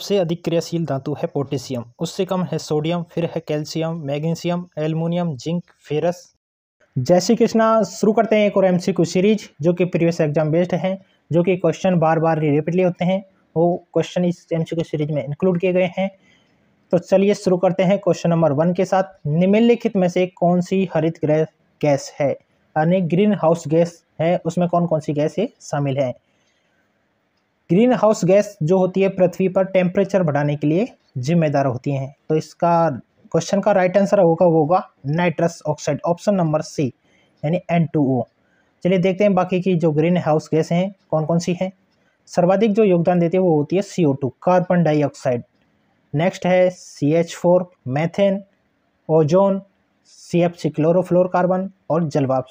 सबसे अधिक क्रियाशील धातु है पोटेशियम उससे कम है सोडियम फिर है calcium magnesium aluminium zinc ferrous Jai Shri Krishna शुरू करते हैं एक और एमसीक्यू सीरीज जो कि प्रीवियस एग्जाम बेस्ड है जो कि क्वेश्चन बार बार रिपीटली होते हैं वो क्वेश्चन इस एमसीक्यू सीरीज में इंक्लूड किए गए हैं तो चलिए शुरू करते हैं क्वेश्चन नंबर वन के साथ निम्नलिखित में से कौन सी हरित गैस है यानी ग्रीन हाउस गैस है उसमें कौन कौन सी गैसें शामिल है ग्रीन हाउस गैस जो होती है पृथ्वी पर टेम्परेचर बढ़ाने के लिए जिम्मेदार होती हैं तो इसका क्वेश्चन का राइट आंसर होगा वो होगा nitrous oxide option number C यानी एन चलिए देखते हैं बाकी की जो ग्रीन हाउस गैस हैं कौन कौन सी हैं सर्वाधिक जो योगदान देती है वो होती है सी कार्बन डाइऑक्साइड नेक्स्ट है C H four methane ozone C F C chlorofluorocarbon और जलवाप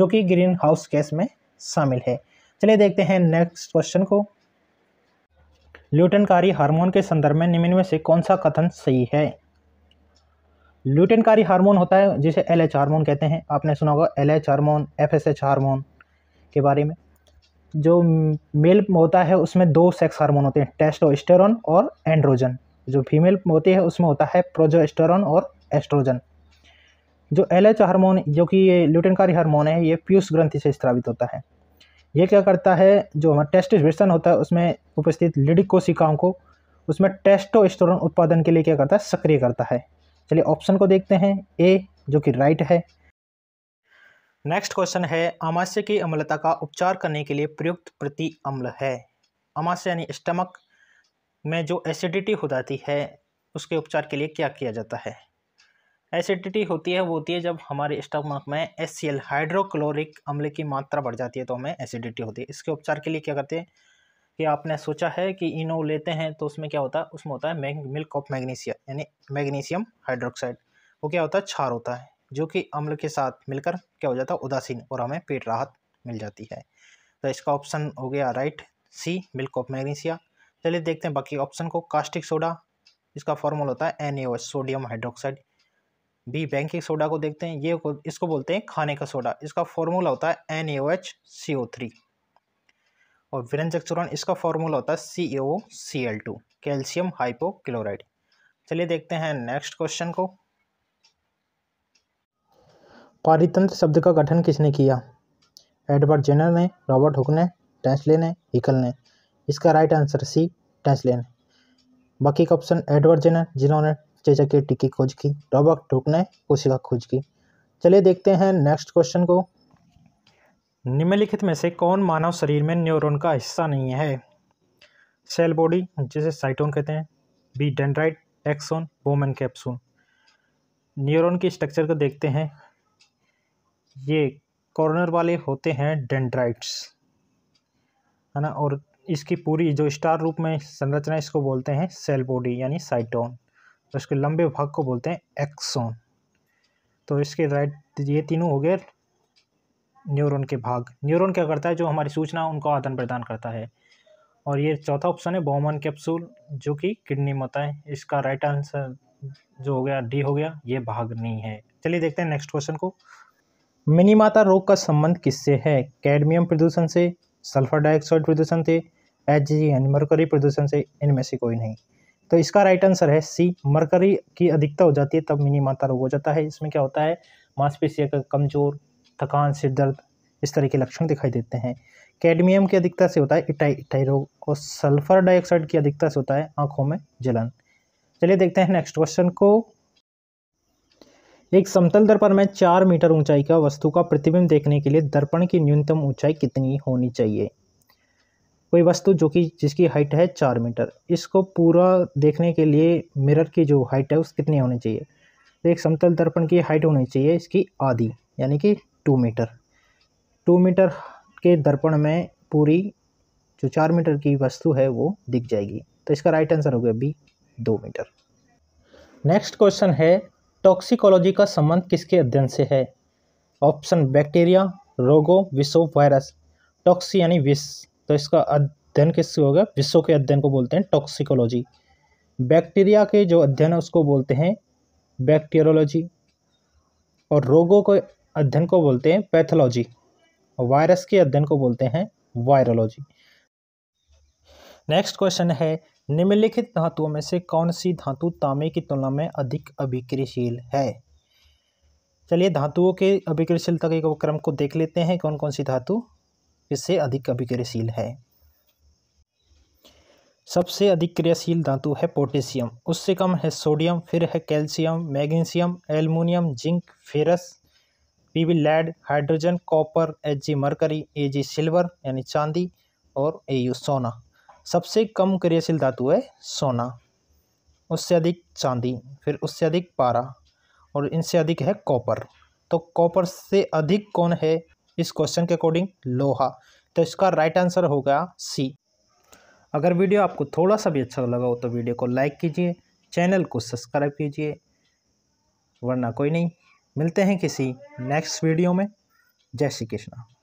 जो कि ग्रीन हाउस गैस में शामिल है चलिए देखते हैं नेक्स्ट क्वेश्चन को ल्यूटनकारी हार्मोन के संदर्भ में निम्न में से कौन सा कथन सही है ल्यूटनकारी हार्मोन होता है जिसे एल एच हार्मोन कहते हैं आपने सुना होगा L H hormone F S H hormone के बारे में जो मेल होता है उसमें दो सेक्स हार्मोन होते हैं टेस्टोस्टेरोन और एंड्रोजन जो फीमेल होती है उसमें होता है प्रोजोस्टेरोन और एस्ट्रोजन जो एल एच हार्मोन जो कि ये ल्यूटनकारी हार्मोन है ये पीयूष ग्रंथि से स्त्रावित होता है ये क्या करता है जो हमारा टेस्टिस्वेशन होता है उसमें उपस्थित लिडिक कोशिकाओं को उसमें टेस्टोस्टेरोन उत्पादन के लिए क्या करता है सक्रिय करता है चलिए ऑप्शन को देखते हैं ए जो कि राइट है नेक्स्ट क्वेश्चन है अमाशय की अम्लता का उपचार करने के लिए प्रयुक्त प्रति अम्ल है अमाशय यानी स्टमक में जो एसिडिटी हो जाती है उसके उपचार के लिए क्या किया जाता है एसिडिटी होती है वो होती है जब हमारे स्टमक में एस सी एल हाइड्रोक्लोरिक अम्ल की मात्रा बढ़ जाती है तो हमें एसिडिटी होती है इसके उपचार के लिए क्या करते हैं कि आपने सोचा है कि इनो लेते हैं तो उसमें क्या होता है उसमें होता है मैग मिल्क ऑफ मैग्नीशिया यानी मैग्नीशियम हाइड्रोक्साइड वो क्या होता है छार होता है जो कि अम्ल के साथ मिलकर क्या हो जाता है उदासीन और हमें पेट राहत मिल जाती है तो इसका ऑप्शन हो गया right C milk of magnesia चलिए देखते हैं बाकी ऑप्शन को कास्टिक सोडा इसका फॉर्मूला होता है N sodium hydroxide B baking soda को देखते हैं ये को, इसको बोलते हैं खाने का सोडा इसका फॉर्मूला होता है N H C O three और विरंजक चूर्ण इसका फॉर्मूला होता है C O C L two calcium hypochloride चलिए देखते हैं नेक्स्ट क्वेश्चन को पारितंत्र शब्द का गठन किसने किया एडवर्ड जेनर ने रॉबर्ट हुक ने टेंसले ने हिकल ने इसका राइट आंसर सी टेंसले ने बाकी का ऑप्शन एडवर्ड जेनर जिन्होंने चेचक टिक्की खोज की डॉबक टूक ने कोशिका खोज की चलिए देखते हैं नेक्स्ट क्वेश्चन को निम्नलिखित में से कौन मानव शरीर में न्यूरॉन का हिस्सा नहीं है सेल बॉडी जिसे साइटोन कहते हैं B dendrite axon Bowman capsule neuron की स्ट्रक्चर को देखते हैं ये कॉर्नर वाले होते हैं डेंड्राइट्स है ना और इसकी पूरी जो स्टार रूप में संरचना इसको बोलते हैं सेल बॉडी यानी साइटोन और तो इसके लंबे भाग को बोलते हैं एक्सोन तो इसके राइट ये तीनों हो गए न्यूरॉन के भाग न्यूरॉन क्या करता है जो हमारी सूचना उनको आदान प्रदान करता है और ये चौथा ऑप्शन है बोमन कैप्सूल जो कि किडनी में होता है इसका राइट आंसर जो हो गया डी हो गया ये भाग नहीं है चलिए देखते हैं नेक्स्ट क्वेश्चन को मिनीमाता रोग का संबंध किससे है कैडमियम प्रदूषण से सल्फर डाइऑक्साइड प्रदूषण से एच जी एन मरकरी प्रदूषण से इनमें से कोई नहीं तो इसका राइट आंसर है सी मरकरी की अधिकता हो जाती है तब माता रोग हो जाता है इसमें क्या होता है मांसपेशिया का कमजोर थकान सिर दर्द इस तरह के लक्षण दिखाई देते हैं कैडमियम की अधिकता से होता है इटाई इटाई रोग और सल्फर डाइऑक्साइड की अधिकता से होता है आंखों में जलन चलिए देखते हैं नेक्स्ट क्वेश्चन को एक समतल दर्पण में चार मीटर ऊंचाई का वस्तु का प्रतिबिंब देखने के लिए दर्पण की न्यूनतम ऊंचाई कितनी होनी चाहिए कोई वस्तु जो कि जिसकी हाइट है चार मीटर इसको पूरा देखने के लिए मिरर की जो हाइट है उस कितनी होनी चाहिए तो एक समतल दर्पण की हाइट होनी चाहिए इसकी आधी यानी कि टू मीटर टू मीटर के दर्पण में पूरी जो चार मीटर की वस्तु है वो दिख जाएगी तो इसका राइट आंसर हो गया बी दो मीटर नेक्स्ट क्वेश्चन है टॉक्सिकोलॉजी का संबंध किसके अध्ययन से है ऑप्शन बैक्टीरिया रोगों विषो वायरस टॉक्सी यानी विष तो इसका अध्ययन किससे होगा विश्व के अध्ययन को बोलते हैं टॉक्सिकोलॉजी बैक्टीरिया के जो अध्ययन है उसको बोलते हैं बैक्टीरियोलॉजी और रोगों के अध्ययन को बोलते हैं पैथोलॉजी वायरस के अध्ययन को बोलते हैं वायरोलॉजी नेक्स्ट क्वेश्चन है निम्नलिखित धातुओं में से कौन सी धातु तांबे की तुलना में अधिक अभिक्रियशील है चलिए धातुओं के अभिक्रियशीलता के क्रम को देख लेते हैं कौन कौन सी धातु इससे अधिक अभिक्रियाशील है सबसे अधिक क्रियाशील धातु है पोटेशियम उससे कम है सोडियम फिर है calcium magnesium aluminium zinc ferrous PB lead hydrogen copper H G mercury A G silver यानी चांदी और ए यू सोना सबसे कम क्रियाशील धातु है सोना उससे अधिक चांदी फिर उससे अधिक पारा और इनसे अधिक है कॉपर तो कॉपर से अधिक कौन है इस क्वेश्चन के अकॉर्डिंग लोहा तो इसका राइट आंसर हो गया सी अगर वीडियो आपको थोड़ा सा भी अच्छा लगा हो तो वीडियो को लाइक कीजिए चैनल को सब्सक्राइब कीजिए वरना कोई नहीं मिलते हैं किसी नेक्स्ट वीडियो में जय श्री कृष्णा